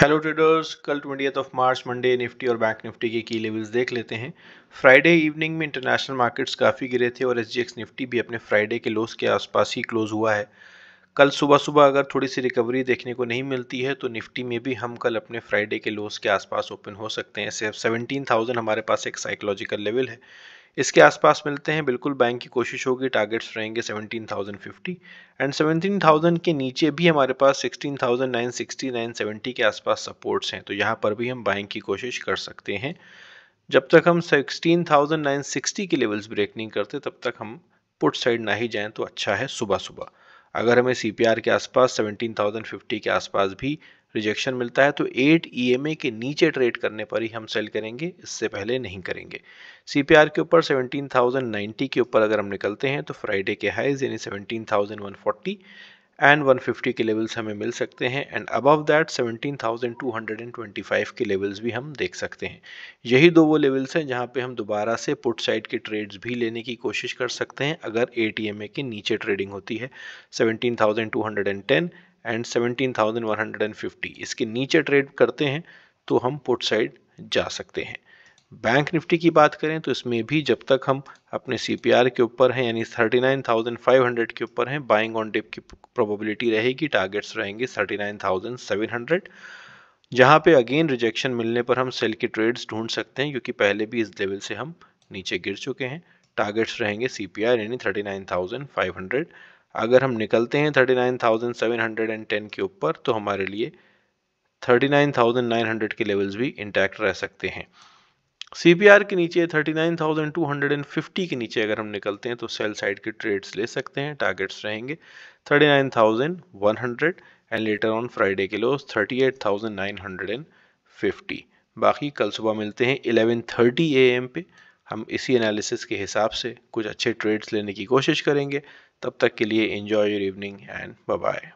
hello traders कल twenty of March Monday Nifty और bank Nifty के की लेवल्स देख लेते हैं फ्राइडे इवनिंग में इंटरनेशनल मार्केट्स काफ़ी गिरे थे और एस निफ्टी भी अपने फ्राइडे के लोस के आसपास ही क्लोज हुआ है कल सुबह सुबह अगर थोड़ी सी रिकवरी देखने को नहीं मिलती है तो निफ्टी में भी हम कल अपने फ्राइडे के लोस के आसपास ओपन हो सकते हैं सिर्फ सेवनटीन थाउजेंड हमारे पास एक साइकोलॉजिकल लेवल है इसके आसपास मिलते हैं बिल्कुल बैंक की कोशिश होगी टारगेट्स रहेंगे 17,050 एंड 17,000 के नीचे भी हमारे पास 16,960 970 के आसपास सपोर्ट्स हैं तो यहाँ पर भी हम बैंक की कोशिश कर सकते हैं जब तक हम 16,960 के लेवल्स ब्रेक नहीं करते तब तक हम पुट साइड ना ही जाएं तो अच्छा है सुबह सुबह अगर हमें सी के आसपास सेवनटीन के आसपास भी रिजेक्शन मिलता है तो 8 ईएमए e के नीचे ट्रेड करने पर ही हम सेल करेंगे इससे पहले नहीं करेंगे सीपीआर के ऊपर 17,090 के ऊपर अगर हम निकलते हैं तो फ्राइडे के हाइज यानी 17,140 एंड 150 के लेवल्स हमें मिल सकते हैं एंड अबव दैट 17,225 के लेवल्स भी हम देख सकते हैं यही दो वो लेवल्स हैं जहां पे हम दोबारा से पुट साइड के ट्रेड्स भी लेने की कोशिश कर सकते हैं अगर ए e के नीचे ट्रेडिंग होती है सेवनटीन एंड 17,150 इसके नीचे ट्रेड करते हैं तो हम पुट साइड जा सकते हैं बैंक निफ्टी की बात करें तो इसमें भी जब तक हम अपने सी के ऊपर हैं यानी 39,500 के ऊपर हैं बाइंग ऑन डिप की प्रोबेबिलिटी रहेगी टारगेट्स रहेंगे 39,700 जहां पे अगेन रिजेक्शन मिलने पर हम सेल के ट्रेड्स ढूंढ सकते हैं क्योंकि पहले भी इस लेवल से हम नीचे गिर चुके हैं टारगेट्स रहेंगे सी यानी थर्टी अगर हम निकलते हैं thirty nine thousand seven hundred and ten के ऊपर तो हमारे लिए thirty nine thousand nine hundred के लेवल्स भी इंटैक्ट रह सकते हैं सी के नीचे thirty nine thousand two hundred and fifty के नीचे अगर हम निकलते हैं तो सेल साइड के ट्रेड्स ले सकते हैं टारगेट्स रहेंगे thirty nine thousand one hundred and later on Friday के lows thirty eight thousand nine hundred and fifty बाकी कल सुबह मिलते हैं इलेवन थर्टी ए एम पे हम इसी एनालिसिस के हिसाब से कुछ अच्छे ट्रेड्स लेने की कोशिश करेंगे तब तक के लिए enjoy your evening and bye